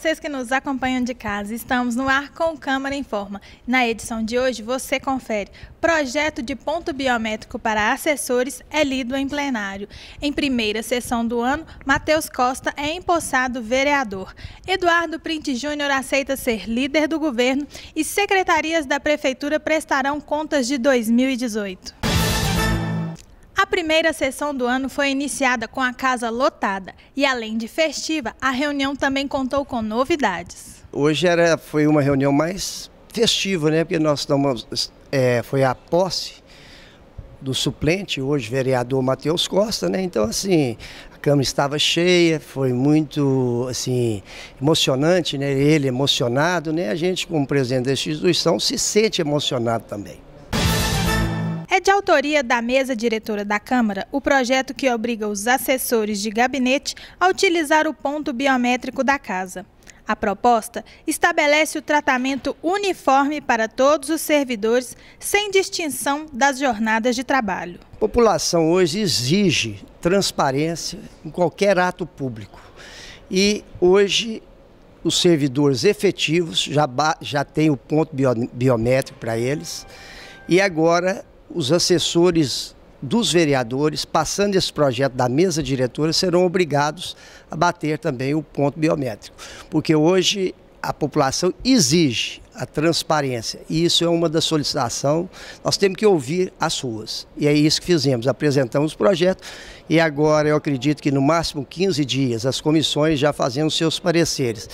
vocês que nos acompanham de casa, estamos no ar com o Câmara em Forma. Na edição de hoje, você confere. Projeto de ponto biométrico para assessores é lido em plenário. Em primeira sessão do ano, Matheus Costa é empossado vereador. Eduardo Print Júnior aceita ser líder do governo e secretarias da prefeitura prestarão contas de 2018 primeira sessão do ano foi iniciada com a casa lotada e, além de festiva, a reunião também contou com novidades. Hoje era, foi uma reunião mais festiva, né? Porque nós estamos é, foi a posse do suplente, hoje vereador Matheus Costa, né? Então, assim, a Câmara estava cheia, foi muito, assim, emocionante, né? Ele emocionado, né? A gente, como presidente da instituição, se sente emocionado também. É de autoria da mesa diretora da Câmara o projeto que obriga os assessores de gabinete a utilizar o ponto biométrico da casa. A proposta estabelece o tratamento uniforme para todos os servidores, sem distinção das jornadas de trabalho. A população hoje exige transparência em qualquer ato público. E hoje os servidores efetivos já, já têm o ponto biométrico para eles. E agora os assessores dos vereadores, passando esse projeto da mesa diretora, serão obrigados a bater também o ponto biométrico. Porque hoje a população exige a transparência e isso é uma da solicitação. Nós temos que ouvir as ruas e é isso que fizemos. Apresentamos o projeto e agora eu acredito que no máximo 15 dias as comissões já fazendo seus pareceres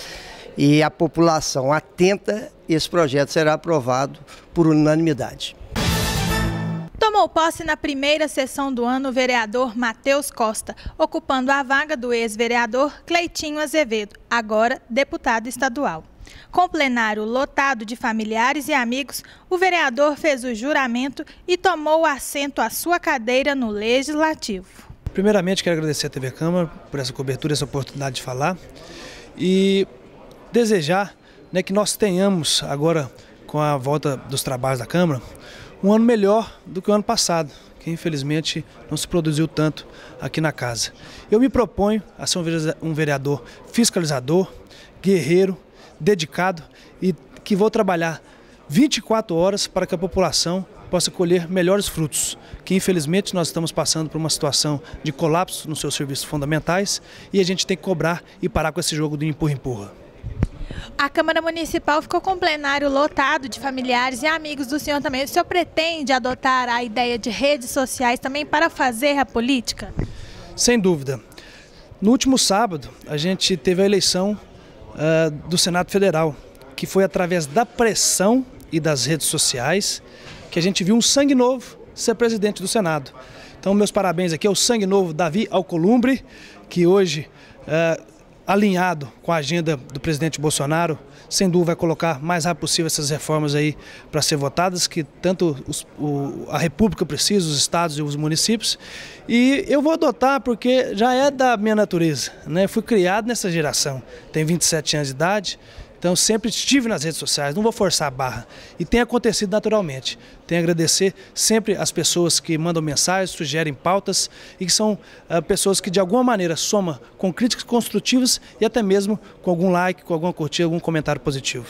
e a população atenta, esse projeto será aprovado por unanimidade. Tomou posse na primeira sessão do ano o vereador Matheus Costa, ocupando a vaga do ex-vereador Cleitinho Azevedo, agora deputado estadual. Com plenário lotado de familiares e amigos, o vereador fez o juramento e tomou assento à sua cadeira no Legislativo. Primeiramente, quero agradecer à TV Câmara por essa cobertura, essa oportunidade de falar e desejar né, que nós tenhamos agora, com a volta dos trabalhos da Câmara, um ano melhor do que o ano passado, que infelizmente não se produziu tanto aqui na casa. Eu me proponho a ser um vereador fiscalizador, guerreiro, dedicado e que vou trabalhar 24 horas para que a população possa colher melhores frutos, que infelizmente nós estamos passando por uma situação de colapso nos seus serviços fundamentais e a gente tem que cobrar e parar com esse jogo de empurra-empurra. A Câmara Municipal ficou com o plenário lotado de familiares e amigos do senhor também. O senhor pretende adotar a ideia de redes sociais também para fazer a política? Sem dúvida. No último sábado, a gente teve a eleição uh, do Senado Federal, que foi através da pressão e das redes sociais que a gente viu um sangue novo ser presidente do Senado. Então, meus parabéns aqui ao sangue novo Davi Alcolumbre, que hoje uh, alinhado com a agenda do presidente Bolsonaro, sem dúvida vai colocar mais rápido possível essas reformas aí para ser votadas, que tanto os, o, a República precisa, os estados e os municípios. E eu vou adotar porque já é da minha natureza, né? fui criado nessa geração, tenho 27 anos de idade, então sempre estive nas redes sociais, não vou forçar a barra. E tem acontecido naturalmente. Tenho a agradecer sempre as pessoas que mandam mensagens, sugerem pautas e que são ah, pessoas que de alguma maneira somam com críticas construtivas e até mesmo com algum like, com alguma curtida, algum comentário positivo.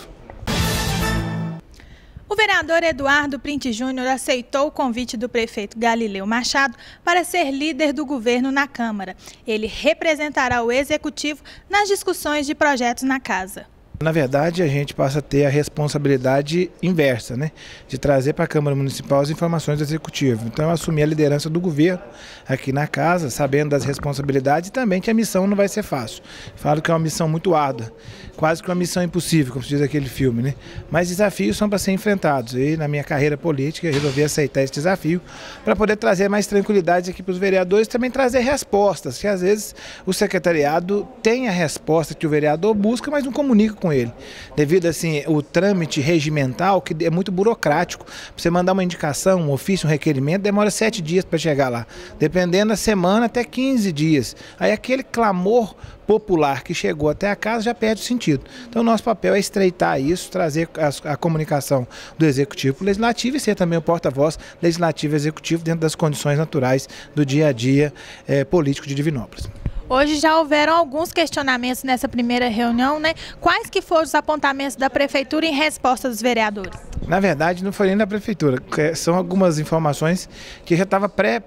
O vereador Eduardo Print Júnior aceitou o convite do prefeito Galileu Machado para ser líder do governo na Câmara. Ele representará o executivo nas discussões de projetos na casa. Na verdade, a gente passa a ter a responsabilidade inversa, né? de trazer para a Câmara Municipal as informações do Executivo. Então, eu assumi a liderança do governo aqui na Casa, sabendo das responsabilidades e também que a missão não vai ser fácil. Falo que é uma missão muito árdua, quase que uma missão impossível, como se diz aquele filme. Né? Mas desafios são para ser enfrentados. E na minha carreira política, eu resolvi aceitar esse desafio para poder trazer mais tranquilidade aqui para os vereadores e também trazer respostas, que às vezes o secretariado tem a resposta que o vereador busca, mas não comunica com com ele. Devido assim o trâmite regimental, que é muito burocrático. você mandar uma indicação, um ofício, um requerimento, demora sete dias para chegar lá. Dependendo da semana, até 15 dias. Aí aquele clamor popular que chegou até a casa já perde o sentido. Então, nosso papel é estreitar isso, trazer a, a comunicação do executivo para o legislativo e ser também o porta-voz legislativo e executivo dentro das condições naturais do dia a dia eh, político de Divinópolis. Hoje já houveram alguns questionamentos nessa primeira reunião, né? Quais que foram os apontamentos da prefeitura em resposta dos vereadores? Na verdade, não foi nem da prefeitura, são algumas informações que já estava pré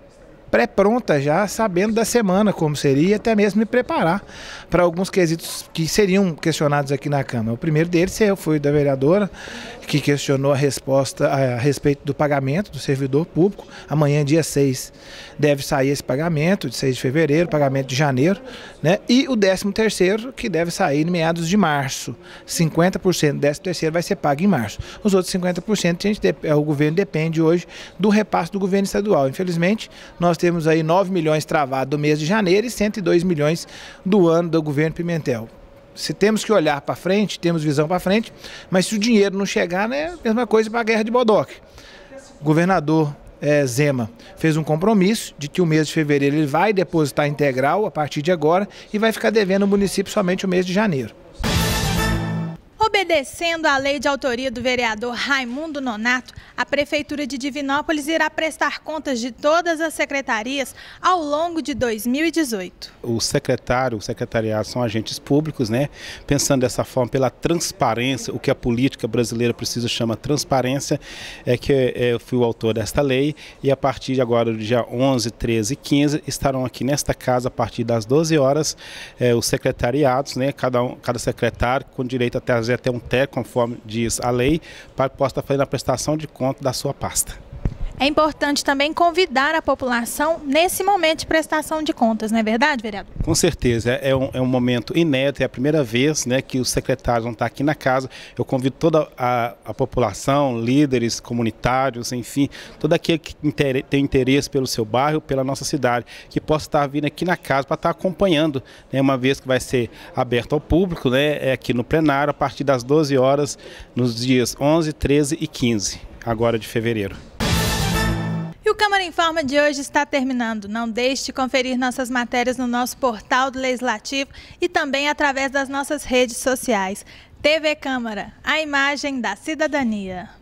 pré-pronta já, sabendo da semana como seria, e até mesmo me preparar para alguns quesitos que seriam questionados aqui na Câmara. O primeiro deles foi da vereadora, que questionou a resposta a respeito do pagamento do servidor público. Amanhã, dia 6, deve sair esse pagamento, de 6 de fevereiro, pagamento de janeiro. Né? E o 13º, que deve sair em meados de março. 50% do 13º vai ser pago em março. Os outros 50% a gente, é, o governo depende hoje do repasse do governo estadual. Infelizmente, nós temos aí 9 milhões travados do mês de janeiro e 102 milhões do ano do governo Pimentel se temos que olhar para frente, temos visão para frente, mas se o dinheiro não chegar, é né, mesma coisa para a guerra de Bodoque. Governador é, Zema fez um compromisso de que o mês de fevereiro ele vai depositar integral a partir de agora e vai ficar devendo o município somente o mês de janeiro. Obedecendo à lei de autoria do vereador Raimundo Nonato, a Prefeitura de Divinópolis irá prestar contas de todas as secretarias ao longo de 2018. O secretário, o secretariado são agentes públicos, né? Pensando dessa forma, pela transparência, o que a política brasileira precisa chama transparência, é que eu é, fui o autor desta lei e a partir de agora, dia 11, 13 e 15, estarão aqui nesta casa a partir das 12 horas é, os secretariados, né? Cada, um, cada secretário com direito até, até até um TEC, conforme diz a lei, para que possa estar fazendo a prestação de conta da sua pasta. É importante também convidar a população nesse momento de prestação de contas, não é verdade, vereador? Com certeza, é, é um, é um momento inédito, é a primeira vez né, que os secretários vão estar aqui na casa. Eu convido toda a, a população, líderes comunitários, enfim, todo aquele que inter, tem interesse pelo seu bairro, pela nossa cidade, que possa estar vindo aqui na casa para estar acompanhando, né, uma vez que vai ser aberto ao público, né, é aqui no plenário, a partir das 12 horas, nos dias 11, 13 e 15, agora de fevereiro. Câmara Informa de hoje está terminando. Não deixe de conferir nossas matérias no nosso portal do Legislativo e também através das nossas redes sociais. TV Câmara, a imagem da cidadania.